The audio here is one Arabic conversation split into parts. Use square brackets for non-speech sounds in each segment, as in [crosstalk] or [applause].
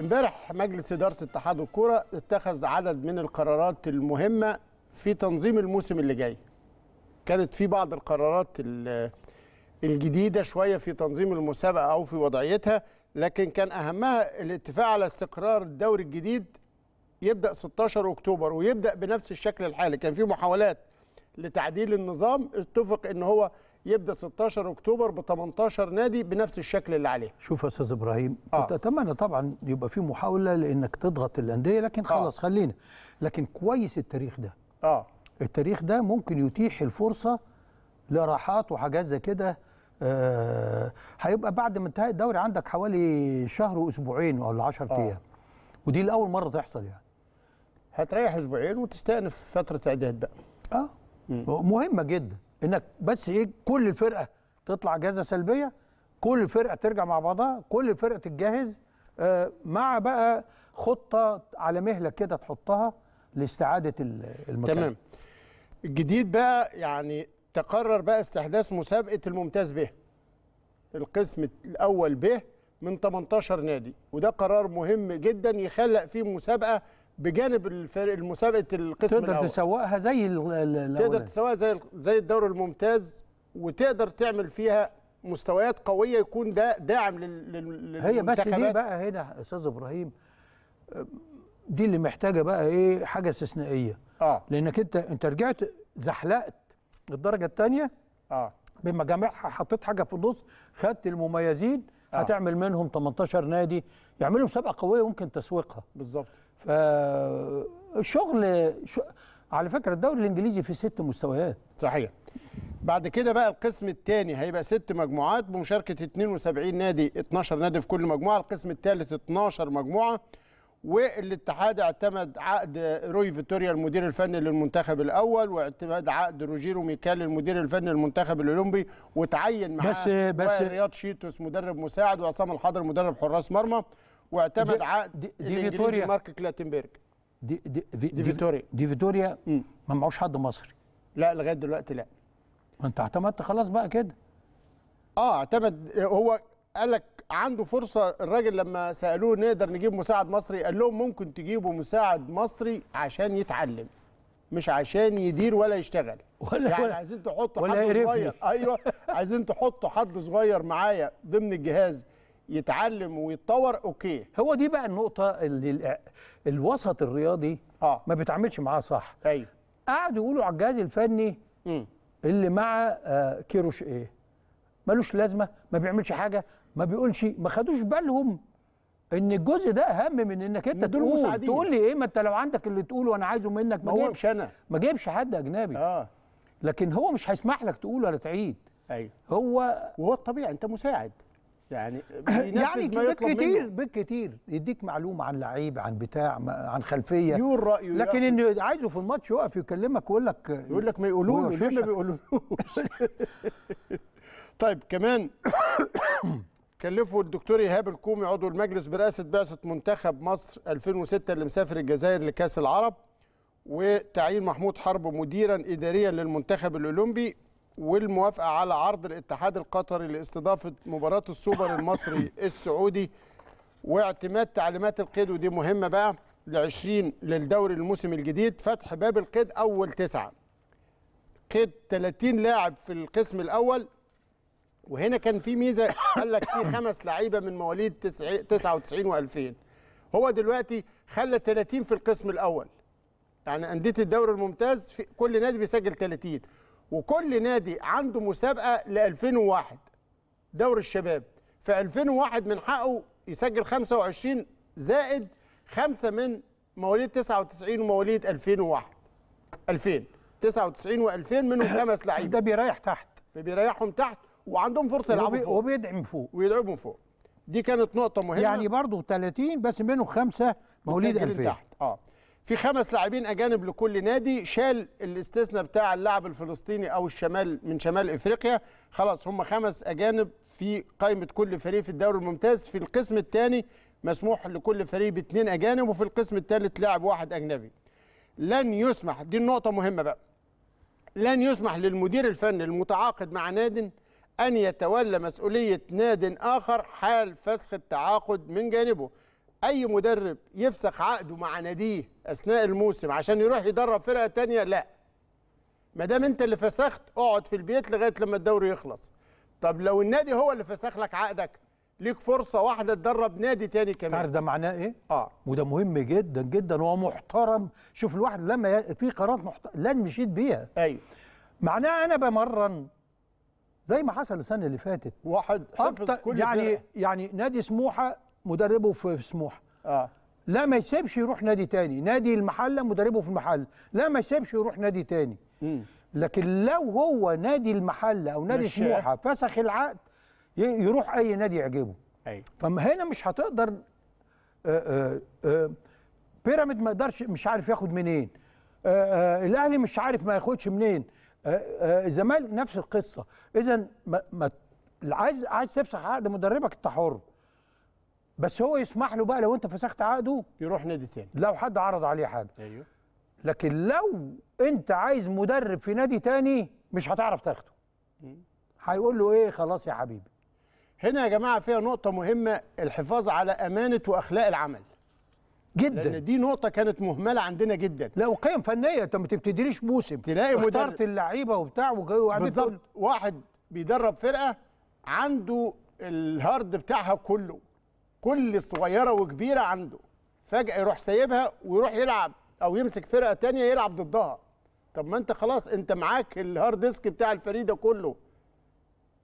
امبارح مجلس اداره اتحاد الكوره اتخذ عدد من القرارات المهمه في تنظيم الموسم اللي جاي كانت في بعض القرارات الجديده شويه في تنظيم المسابقه او في وضعيتها لكن كان اهمها الاتفاق على استقرار الدوري الجديد يبدا 16 اكتوبر ويبدا بنفس الشكل الحالي كان في محاولات لتعديل النظام اتفق ان هو يبدا 16 اكتوبر ب 18 نادي بنفس الشكل اللي عليه شوف يا استاذ ابراهيم آه. كنت اتمنى طبعا يبقى في محاوله لانك تضغط الانديه لكن آه. خلاص آه. خلينا لكن كويس التاريخ ده اه التاريخ ده ممكن يتيح الفرصه لراحات وحاجات زي كده آه هيبقى بعد ما انتهاء الدوري عندك حوالي شهر واسبوعين ولا 10 آه. ايام آه. ودي لاول مره تحصل يعني هتريح اسبوعين وتستأنف فتره اعداد بقى اه مهمه جدا انك بس ايه كل الفرقه تطلع جازه سلبيه كل الفرقه ترجع مع بعضها كل الفرقه تتجهز آه، مع بقى خطه على مهلك كده تحطها لاستعاده المكان تمام الجديد بقى يعني تقرر بقى استحداث مسابقه الممتاز به القسم الاول به من 18 نادي وده قرار مهم جدا يخلق فيه مسابقه بجانب الفرق المسابقه القسم تقدر الأول. تسوقها زي تقدر تسوقها زي زي الدوري الممتاز وتقدر تعمل فيها مستويات قويه يكون ده داعم للمنتخبات هي بس دي بقى هنا استاذ ابراهيم دي اللي محتاجه بقى ايه حاجه استثنائيه اه لانك انت انت رجعت زحلقت الدرجه الثانيه اه بمجامعها حطيت حاجه في النص خدت المميزين آه. هتعمل منهم 18 نادي يعملوا مسابقه قويه ممكن تسويقها بالظبط فالشغل ش... على فكره الدوري الانجليزي فيه ست مستويات صحيح بعد كده بقى القسم الثاني هيبقى ست مجموعات بمشاركه 72 نادي 12 نادي في كل مجموعه القسم الثالث 12 مجموعه والاتحاد اعتمد عقد روي فيتوريا المدير الفني للمنتخب الاول واعتماد عقد روجيرو ميكال المدير الفني للمنتخب الاولمبي وتعين معاه بس بس رياض شيتوس مدرب مساعد وعصام الحضر مدرب حراس مرمى واعتمد عقد دي فيتوريا. مارك كلاتنبرج دي, دي, دي, دي فيتوريا دي فيتوريا ما معوش حد مصري لا لغايه دلوقتي لا ما انت اعتمدت خلاص بقى كده اه اعتمد هو قال لك عنده فرصه الراجل لما سالوه نقدر نجيب مساعد مصري قال لهم ممكن تجيبوا مساعد مصري عشان يتعلم مش عشان يدير ولا يشتغل [laughs] ولا يعني ولا عايزين تحطوا حد صغير ايوه عايزين تحطوا حد صغير معايا ضمن الجهاز يتعلم ويتطور اوكي هو دي بقى النقطه اللي الوسط الرياضي آه. ما بيتعاملش معاه صح ايوه قعدوا يقولوا على الجهاز الفني م. اللي مع آه، كيروش ايه ملوش لازمه ما بيعملش حاجه ما بيقولش ما خدوش بالهم ان الجزء ده اهم من انك انت تقول مساعدين. تقول لي ايه ما انت لو عندك اللي تقوله وانا عايزه منك ما, ما انا ما جايبش حد اجنبي اه لكن هو مش هيسمح لك تقول ولا تعيد ايوه هو وهو الطبيعي انت مساعد يعني [coughs] يعني كتير بالكتير يديك معلومه عن لعيب عن بتاع عن خلفيه يقول رايه لكن انه عايزه في الماتش يقف يكلمك ويقول لك يقول لك ما يقولوش ليه ما بيقولوش [laughs] طيب كمان [coughs] كلفه الدكتور ايهاب الكومي عضو المجلس برئاسه بعثه منتخب مصر 2006 اللي مسافر الجزائر لكاس العرب وتعيين محمود حرب مديرا اداريا للمنتخب الاولمبي والموافقه على عرض الاتحاد القطري لاستضافه مباراه السوبر المصري [laughs] السعودي واعتماد تعليمات القيد ودي مهمه بقى ل 20 للدوري الموسم الجديد فتح باب القيد اول تسعه قيد 30 لاعب في القسم الاول وهنا كان في ميزه قال لك في خمس لعيبه من مواليد 99 و2000 هو دلوقتي خلى 30 في القسم الاول يعني انديه الدوري الممتاز في كل نادي بيسجل 30 وكل نادي عنده مسابقه ل 2001 دوري الشباب في 2001 من حقه يسجل 25 زائد خمسه من مواليد 99 ومواليد 2001 2000 99 و2000 منهم [laughs] خمس لعيبه ده بيريح تحت فبيريحهم تحت وعندهم فرصه يلعبوا فوق وبيدعم فوق ويدعموا فوق دي كانت نقطه مهمه يعني برضه 30 بس منهم خمسه مواليد 2000 تحت اه في خمس لاعبين اجانب لكل نادي شال الاستثناء بتاع اللاعب الفلسطيني او الشمال من شمال افريقيا خلاص هم خمس اجانب في قائمه كل فريق في الدوري الممتاز في القسم الثاني مسموح لكل فريق باثنين اجانب وفي القسم الثالث لاعب واحد اجنبي لن يسمح دي النقطه مهمه بقى لن يسمح للمدير الفني المتعاقد مع نادي أن يتولى مسؤولية ناد آخر حال فسخ التعاقد من جانبه أي مدرب يفسخ عقده مع ناديه أثناء الموسم عشان يروح يدرب فرقة تانية لا ما دام أنت اللي فسخت اقعد في البيت لغاية لما الدوري يخلص طب لو النادي هو اللي فسخ لك عقدك ليك فرصة واحدة تدرب نادي تاني كمان تعرف ده معناه ايه؟ اه وده مهم جدا جدا ومحترم شوف الواحد لما في قرارات محترم لن مشيت بيها ايوه معناه انا بمرن زي ما حصل السنه اللي فاتت واحد حفظ كل يعني فرق. يعني نادي سموحه مدربه في سموحه اه لا ما يسيبش يروح نادي تاني نادي المحله مدربه في المحله لا ما يسيبش يروح نادي تاني م. لكن لو هو نادي المحله او نادي سموحه فسخ العقد يروح اي نادي يعجبه ايوه فهنا مش هتقدر آه، آه، آه، بيراميد ما يقدرش مش عارف ياخد منين الاهلي مش عارف ما ياخدش منين الزمالك آه، آه، نفس القصه اذا ما عايز عايز تفسخ عقد مدربك انت حر بس هو يسمح له بقى لو انت فسخت عقده يروح نادي تاني لو حد عرض عليه حاجه ايوه لكن لو انت عايز مدرب في نادي تاني مش هتعرف تاخده هيقول له ايه خلاص يا حبيبي هنا يا جماعه فيها نقطه مهمه الحفاظ على امانه واخلاق العمل جدا لان دي نقطه كانت مهمله عندنا جدا لا وقيم فنيه انت ما تبتديليش موسم تلاقي مدرب اللعيبه وبتاع بالظبط واحد بيدرب فرقه عنده الهارد بتاعها كله كل صغيره وكبيره عنده فجاه يروح سايبها ويروح يلعب او يمسك فرقه تانية يلعب ضدها طب ما انت خلاص انت معاك الهارد ديسك بتاع الفريق ده كله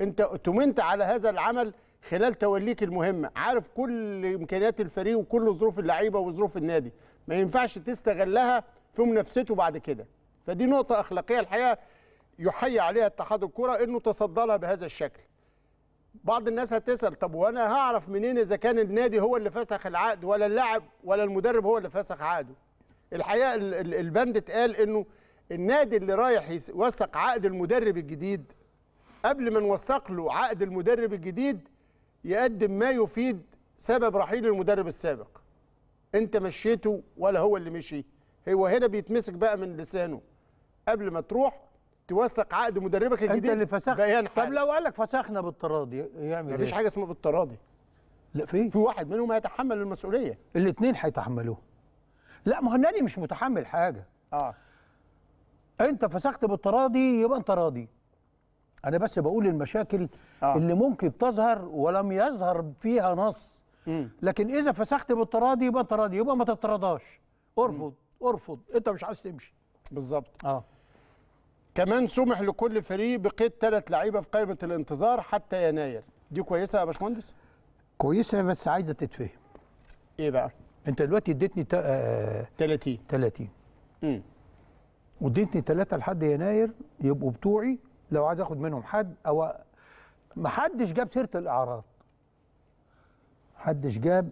انت اتمنت على هذا العمل خلال توليك المهمه عارف كل امكانيات الفريق وكل ظروف اللعيبه وظروف النادي ما ينفعش تستغلها في منافسته بعد كده فدي نقطه اخلاقيه الحقيقه يحيى عليها اتحاد الكره انه تصدى لها بهذا الشكل بعض الناس هتسال طب وانا هعرف منين اذا كان النادي هو اللي فسخ العقد ولا اللاعب ولا المدرب هو اللي فسخ عقده الحقيقه البند اتقال انه النادي اللي رايح يوثق عقد المدرب الجديد قبل ما نوثق له عقد المدرب الجديد يقدم ما يفيد سبب رحيل المدرب السابق انت مشيته ولا هو اللي مشي هو هنا بيتمسك بقى من لسانه قبل ما تروح توثق عقد مدربك الجديد انت اللي فسخت بيان طب لو قال لك فسخنا بالتراضي يعمل مفيش إيه؟ حاجه اسمها بالتراضي لا في في واحد منهم هيتحمل المسؤوليه الاثنين هيتحملوه لا ما هو النادي مش متحمل حاجه اه انت فسخت بالتراضي يبقى انت راضي انا بس بقول المشاكل آه. اللي ممكن تظهر ولم يظهر فيها نص مم. لكن اذا فسخت بالتراضي يبقى تراضي يبقى ما تتراضاش ارفض مم. ارفض انت مش عايز تمشي بالظبط اه كمان سمح لكل فريق بقيد ثلاث لعيبه في قائمه الانتظار حتى يناير دي كويسه يا باشمهندس كويسه بس عايزه تتفهم ايه بقى انت دلوقتي اديتني 30 30 امم واديتني ثلاثه لحد يناير يبقوا بتوعي لو عايز اخد منهم حد او ما حدش جاب سيره الاعراض حدش جاب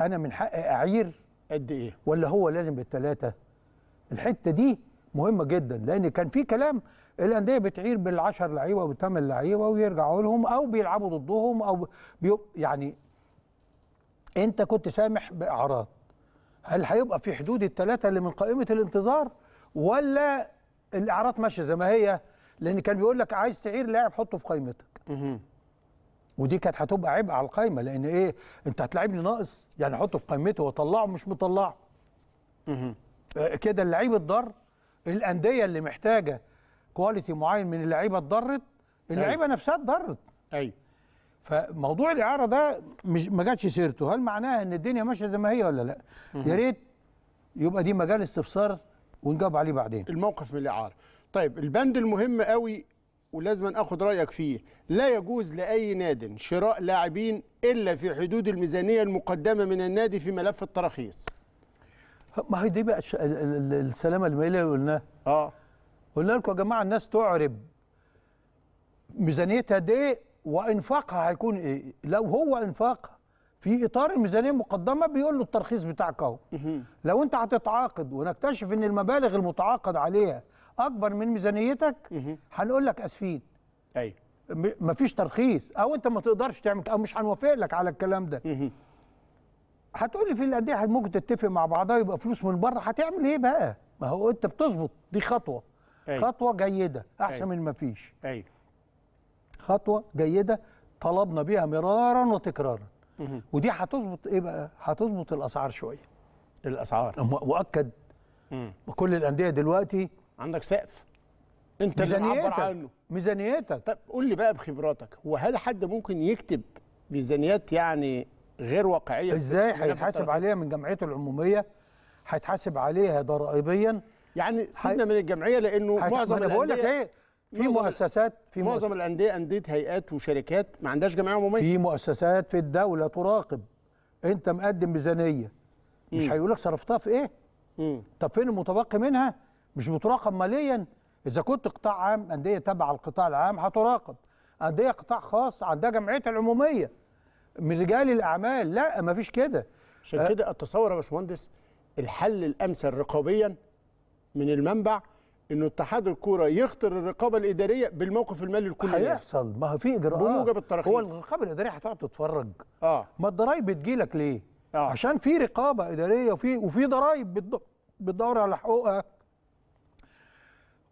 انا من حقي اعير قد ايه ولا هو لازم بالثلاثه الحته دي مهمه جدا لان كان في كلام الانديه بتعير بالعشر لعيبه وبالثمان لعيبه ويرجعوا لهم او بيلعبوا ضدهم او بي... يعني انت كنت سامح باعراض هل هيبقى في حدود الثلاثه اللي من قائمه الانتظار ولا الاعراض ماشيه زي ما هي لان كان بيقول لك عايز تعير لاعب حطه في قائمتك ودي كانت هتبقى عبء على القايمه لان ايه انت هتلاعبني ناقص يعني حطه في قائمته وطلعه مش مطلعه آه، كده اللعيب اتضر الانديه اللي محتاجه كواليتي معين من اللعيبه اتضرت اللعيبه أيوه. نفسها اتضرت ايوه فموضوع الاعاره ده مش ما جاتش سيرته هل معناها ان الدنيا ماشيه زي ما هي ولا لا يا ريت يبقى دي مجال استفسار ونجاوب عليه بعدين الموقف من الاعاره طيب البند المهم قوي ولازم اخد رايك فيه لا يجوز لاي ناد شراء لاعبين الا في حدود الميزانيه المقدمه من النادي في ملف التراخيص ما هي دي بقى السلامه الماليه اللي قلناها اه قلنا لكم يا جماعه الناس تعرب ميزانيتها دي وانفاقها هيكون ايه لو هو انفاقها في اطار الميزانيه المقدمه بيقول له الترخيص بتاعك اهو لو انت هتتعاقد ونكتشف ان المبالغ المتعاقد عليها اكبر من ميزانيتك هنقول لك اسفين ايوه مفيش ترخيص او انت ما تقدرش تعمل او مش هنوافق لك على الكلام ده هتقول لي في الانديه ممكن تتفق مع بعضها يبقى فلوس من بره هتعمل ايه بقى ما هو انت بتظبط دي خطوه أي. خطوه جيده احسن أي. من مفيش ايوه خطوه جيده طلبنا بيها مرارا وتكرارا ودي هتظبط ايه بقى هتظبط الاسعار شويه الاسعار مؤكد كل الانديه دلوقتي عندك سقف انت اللي معبر عنه ميزانيتك طب قول لي بقى بخبراتك هو هل حد ممكن يكتب ميزانيات يعني غير واقعيه ازاي هيتحاسب عليها من جمعيته العموميه هيتحاسب عليها ضرائبيا يعني سيبنا من الجمعيه لانه حي... معظم انا بقول لك ايه في مؤسسات في معظم الانديه انديه هيئات وشركات ما عندهاش جمعيه عموميه في مؤسسات في الدوله تراقب انت مقدم ميزانيه مش هيقول لك صرفتها في ايه؟ مم. طب فين المتبقي منها؟ مش بتراقب ماليا اذا كنت قطاع عام انديه تبع القطاع العام هتراقب انديه قطاع خاص عندها جمعيتها العموميه من رجال الاعمال لا ما فيش كده عشان آه. كده اتصور يا باشمهندس الحل الامثل رقابيا من المنبع انه اتحاد الكوره يخطر الرقابه الاداريه بالموقف المالي الكلي يعني. هيحصل ما هو في اجراءات بموجب التراخيص هو الرقابه الاداريه هتقعد تتفرج اه ما الضرايب بتجيلك ليه؟ آه. عشان في رقابه اداريه وفي وفي ضرايب بتدور على حقوقها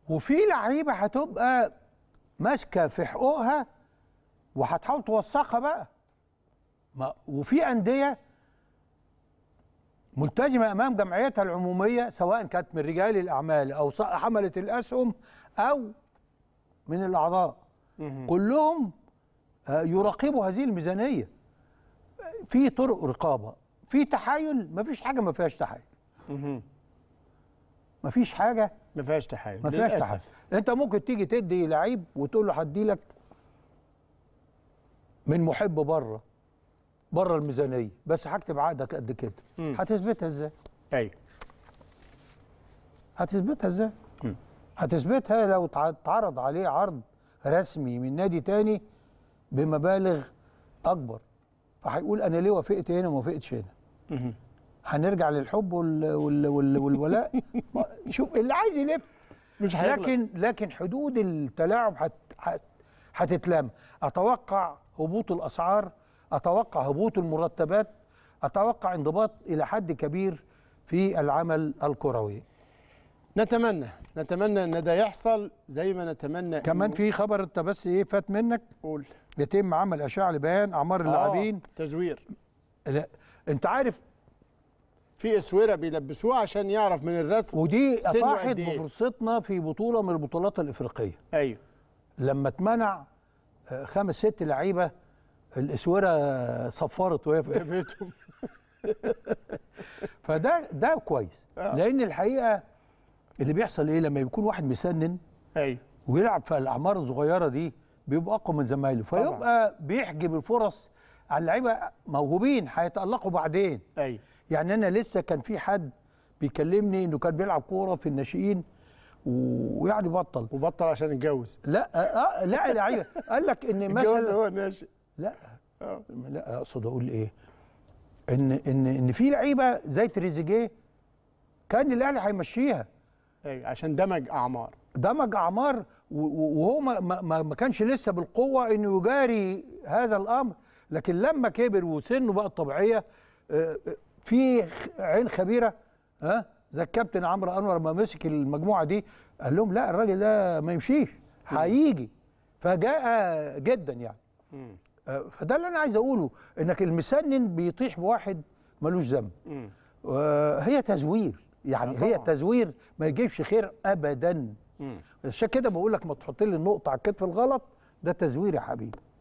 وفي لعيبه هتبقى ماسكه في حقوقها وهتحاول توثقها بقى ما وفي انديه ملتزمه امام جمعيتها العموميه سواء كانت من رجال الاعمال او حمله الاسهم او من الاعضاء كلهم آه، يراقبوا هذه الميزانيه في طرق رقابه في تحايل مفيش حاجه ما فيهاش تحايل مفيش حاجه ما فيهاش تحايل ما فيهاش تحايل انت ممكن تيجي تدي لعيب وتقول له هدي لك من محب بره بره الميزانيه بس هكتب عقدك قد كده هتثبتها ازاي؟ ايوه هتثبتها ازاي؟ هتثبتها لو اتعرض عليه عرض رسمي من نادي تاني بمبالغ اكبر فهيقول انا ليه وافقت هنا وما وافقتش هنا هنرجع للحب وال وال وال والولاء [laughs] شوف اللي عايز يلف مش هيغلق. لكن لكن حدود التلاعب هت هت هتتلم اتوقع هبوط الاسعار اتوقع هبوط المرتبات اتوقع انضباط الى حد كبير في العمل الكروي نتمنى نتمنى ان ده يحصل زي ما نتمنى كمان في خبر انت بس ايه فات منك قول يتم عمل اشعه لبيان اعمار آه، اللاعبين آه تزوير لا انت عارف في اسوره بيلبسوه عشان يعرف من الرسم ودي اطاحت إيه. بفرصتنا في بطوله من البطولات الافريقيه ايوه لما اتمنع آه، خمس ست لعيبه الاسوره صفرت وهي في بيتهم فده ده كويس آه. لان الحقيقه اللي بيحصل ايه لما بيكون واحد مسنن ايوه ويلعب في الاعمار الصغيره دي بيبقى اقوى من زمايله فيبقى بيحجب الفرص على اللعيبه موهوبين هيتالقوا بعدين ايوه يعني انا لسه كان في حد بيكلمني انه كان بيلعب كوره في الناشئين ويعني بطل وبطل عشان يتجوز لا آه, آه، لا لا قال لك ان [laughs] مثلا هو ناشئ لا آه. لا اقصد اقول ايه ان ان ان في لعيبه زي تريزيجيه كان الاهلي هيمشيها ايوه عشان دمج اعمار دمج اعمار وهو ما, ما, ما كانش لسه بالقوه انه يجاري هذا الامر لكن لما كبر وسنه بقى الطبيعيه آه، في عين خبيره ها زي الكابتن عمرو انور ما مسك المجموعه دي قال لهم لا الراجل ده ما يمشيش هيجي فجاء جدا يعني آه، فده اللي انا عايز اقوله انك المسنن بيطيح بواحد ملوش ذنب هي تزوير يعني آه، هي تزوير ما يجيبش خير ابدا عشان كده بقول لك ما تحط لي النقطه على الكتف الغلط ده تزوير يا حبيبي